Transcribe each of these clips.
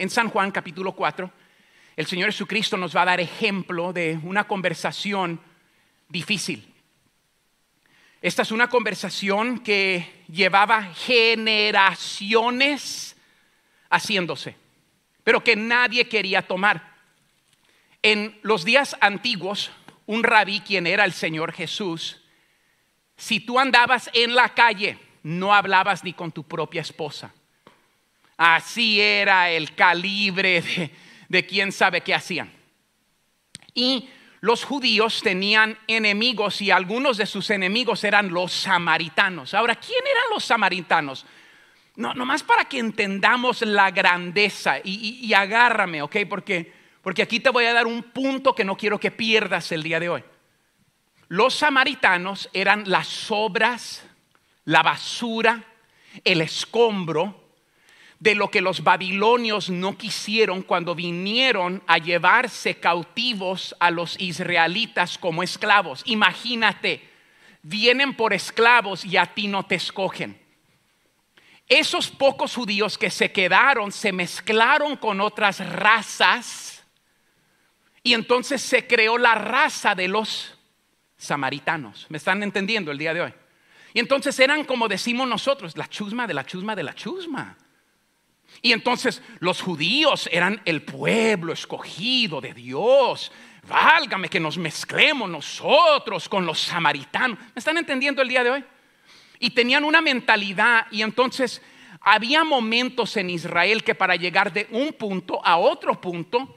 En San Juan capítulo 4, el Señor Jesucristo nos va a dar ejemplo de una conversación difícil. Esta es una conversación que llevaba generaciones haciéndose, pero que nadie quería tomar. En los días antiguos, un rabí, quien era el Señor Jesús, si tú andabas en la calle, no hablabas ni con tu propia esposa. Así era el calibre de, de quién sabe qué hacían. Y los judíos tenían enemigos y algunos de sus enemigos eran los samaritanos. Ahora, ¿quién eran los samaritanos? No, nomás para que entendamos la grandeza y, agárrame, ¿ok? Porque, porque aquí te voy a dar un punto que no quiero que pierdas el día de hoy. Los samaritanos eran las sobras, la basura, el escombro de lo que los babilonios no quisieron cuando vinieron a llevarse cautivos a los israelitas como esclavos. Imagínate, vienen por esclavos y a ti no te escogen. Esos pocos judíos que se quedaron se mezclaron con otras razas y entonces se creó la raza de los samaritanos. ¿Me están entendiendo el día de hoy? Y entonces eran como decimos nosotros, la chusma de la chusma de la chusma. Y entonces los judíos eran el pueblo escogido de Dios. Válgame que nos mezclemos nosotros con los samaritanos. ¿Me están entendiendo el día de hoy? Y tenían una mentalidad y entonces había momentos en Israel que para llegar de un punto a otro punto,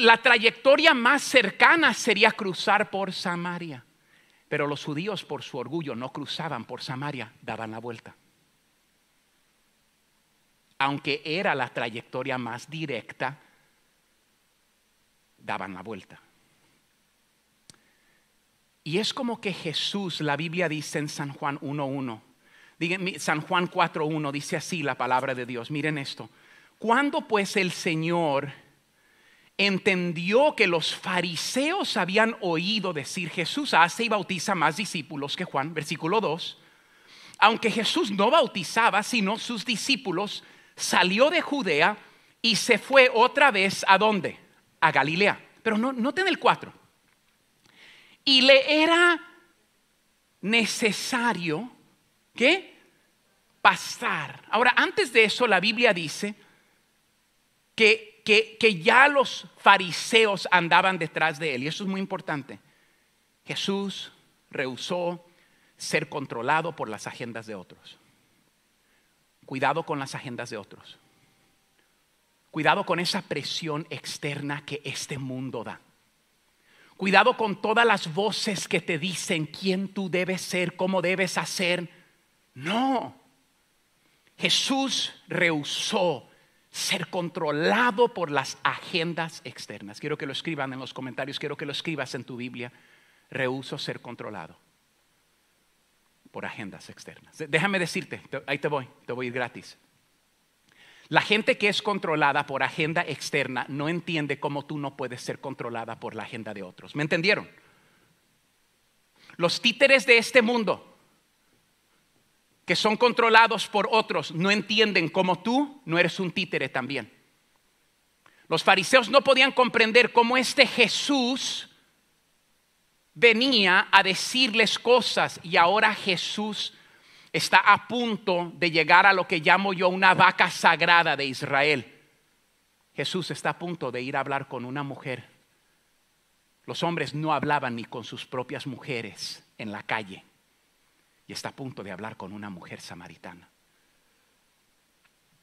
la trayectoria más cercana sería cruzar por Samaria. Pero los judíos por su orgullo no cruzaban por Samaria, daban la vuelta aunque era la trayectoria más directa, daban la vuelta. Y es como que Jesús, la Biblia dice en San Juan 1.1, San Juan 4.1 dice así la palabra de Dios, miren esto, cuando pues el Señor entendió que los fariseos habían oído decir Jesús hace ah, y bautiza más discípulos que Juan, versículo 2, aunque Jesús no bautizaba sino sus discípulos, salió de Judea y se fue otra vez a dónde? A Galilea. Pero no, noten el 4. Y le era necesario, que Pasar. Ahora, antes de eso, la Biblia dice que, que, que ya los fariseos andaban detrás de él. Y eso es muy importante. Jesús rehusó ser controlado por las agendas de otros cuidado con las agendas de otros. Cuidado con esa presión externa que este mundo da. Cuidado con todas las voces que te dicen quién tú debes ser, cómo debes hacer. No. Jesús rehusó ser controlado por las agendas externas. Quiero que lo escriban en los comentarios, quiero que lo escribas en tu Biblia. Rehuso ser controlado por agendas externas. Déjame decirte, ahí te voy, te voy a ir gratis. La gente que es controlada por agenda externa no entiende cómo tú no puedes ser controlada por la agenda de otros. ¿Me entendieron? Los títeres de este mundo que son controlados por otros no entienden cómo tú no eres un títere también. Los fariseos no podían comprender cómo este Jesús venía a decirles cosas y ahora Jesús está a punto de llegar a lo que llamo yo una vaca sagrada de Israel. Jesús está a punto de ir a hablar con una mujer. Los hombres no hablaban ni con sus propias mujeres en la calle. Y está a punto de hablar con una mujer samaritana.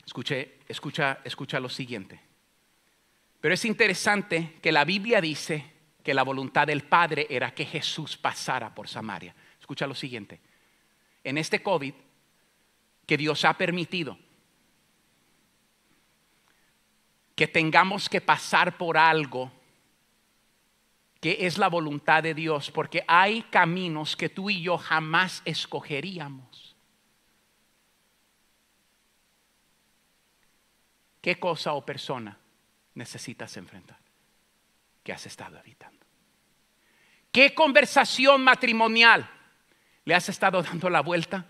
Escuche, escucha, escucha lo siguiente. Pero es interesante que la Biblia dice que la voluntad del Padre era que Jesús pasara por Samaria. Escucha lo siguiente. En este COVID que Dios ha permitido, que tengamos que pasar por algo que es la voluntad de Dios, porque hay caminos que tú y yo jamás escogeríamos. ¿Qué cosa o persona necesitas enfrentar? que has estado evitando? ¿Qué conversación matrimonial le has estado dando la vuelta,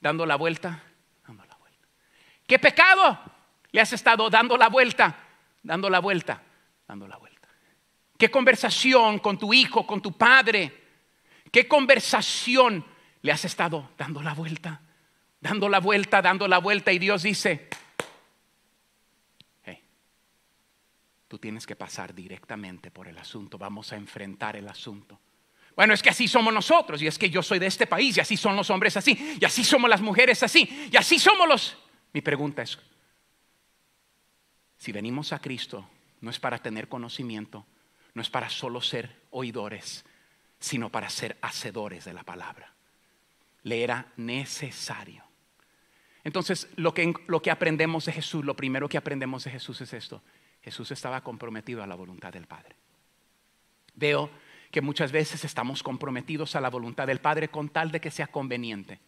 dando la vuelta, dando la vuelta? ¿Qué pecado le has estado dando la vuelta, dando la vuelta, dando la vuelta? ¿Qué conversación con tu hijo, con tu padre? ¿Qué conversación le has estado dando la vuelta, dando la vuelta, dando la vuelta? Y Dios dice, Tú tienes que pasar directamente por el asunto. Vamos a enfrentar el asunto. Bueno, es que así somos nosotros, y es que yo soy de este país, y así son los hombres así, y así somos las mujeres así, y así somos los... Mi pregunta es, si venimos a Cristo, no es para tener conocimiento, no es para solo ser oidores, sino para ser hacedores de la palabra. Le era necesario. Entonces, lo que, lo que aprendemos de Jesús, lo primero que aprendemos de Jesús es esto, Jesús estaba comprometido a la voluntad del Padre. Veo que muchas veces estamos comprometidos a la voluntad del Padre con tal de que sea conveniente.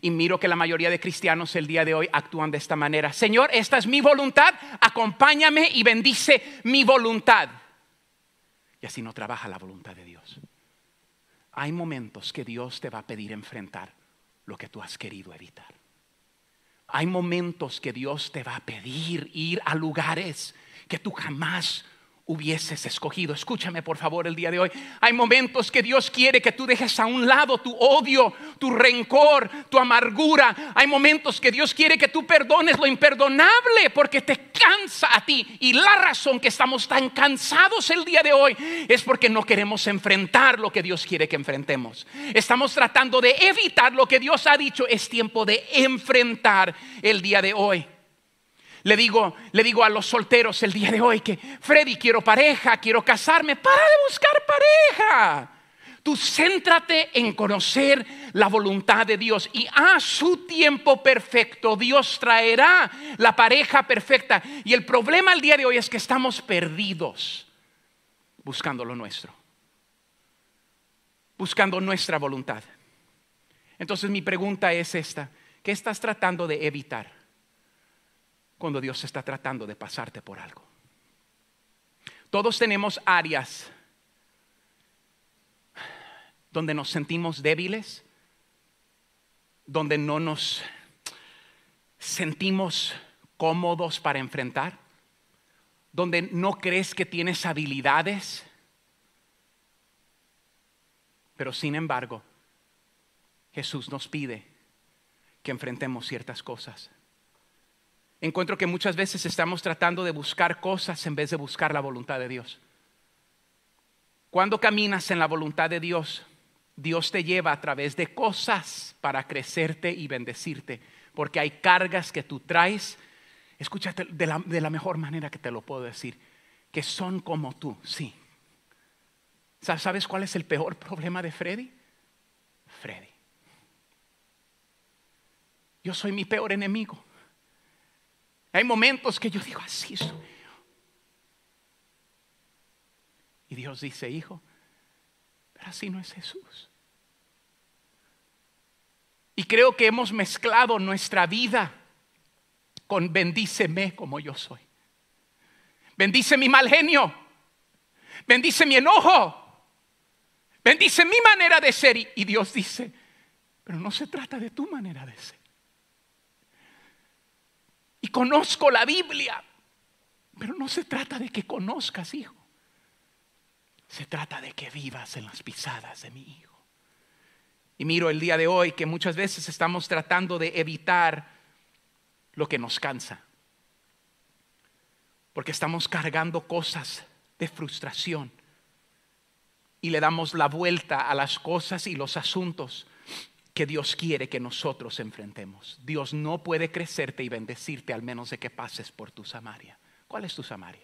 Y miro que la mayoría de cristianos el día de hoy actúan de esta manera. Señor, esta es mi voluntad, acompáñame y bendice mi voluntad. Y así no trabaja la voluntad de Dios. Hay momentos que Dios te va a pedir enfrentar lo que tú has querido evitar. Hay momentos que Dios te va a pedir ir a lugares que tú jamás hubieses escogido. Escúchame por favor el día de hoy. Hay momentos que Dios quiere que tú dejes a un lado tu odio, tu rencor, tu amargura. Hay momentos que Dios quiere que tú perdones lo imperdonable porque te cansa a ti. Y la razón que estamos tan cansados el día de hoy es porque no queremos enfrentar lo que Dios quiere que enfrentemos. Estamos tratando de evitar lo que Dios ha dicho. Es tiempo de enfrentar el día de hoy. Le digo, le digo a los solteros el día de hoy que, Freddy, quiero pareja, quiero casarme. Para de buscar pareja. Tú céntrate en conocer la voluntad de Dios y a su tiempo perfecto Dios traerá la pareja perfecta. Y el problema el día de hoy es que estamos perdidos buscando lo nuestro, buscando nuestra voluntad. Entonces mi pregunta es esta, ¿qué estás tratando de evitar? cuando Dios está tratando de pasarte por algo. Todos tenemos áreas donde nos sentimos débiles, donde no nos sentimos cómodos para enfrentar, donde no crees que tienes habilidades, pero sin embargo Jesús nos pide que enfrentemos ciertas cosas encuentro que muchas veces estamos tratando de buscar cosas en vez de buscar la voluntad de Dios. Cuando caminas en la voluntad de Dios, Dios te lleva a través de cosas para crecerte y bendecirte, porque hay cargas que tú traes, escúchate de la, de la mejor manera que te lo puedo decir, que son como tú, sí. ¿Sabes cuál es el peor problema de Freddy? Freddy. Yo soy mi peor enemigo. Hay momentos que yo digo, así es. Y Dios dice, hijo, pero así no es Jesús. Y creo que hemos mezclado nuestra vida con bendíceme como yo soy. Bendice mi mal genio. Bendice mi enojo. Bendice mi manera de ser. Y Dios dice, pero no se trata de tu manera de ser conozco la Biblia. Pero no se trata de que conozcas, hijo. Se trata de que vivas en las pisadas de mi hijo. Y miro el día de hoy que muchas veces estamos tratando de evitar lo que nos cansa. Porque estamos cargando cosas de frustración y le damos la vuelta a las cosas y los asuntos que Dios quiere que nosotros enfrentemos. Dios no puede crecerte y bendecirte al menos de que pases por tu Samaria. ¿Cuál es tu Samaria?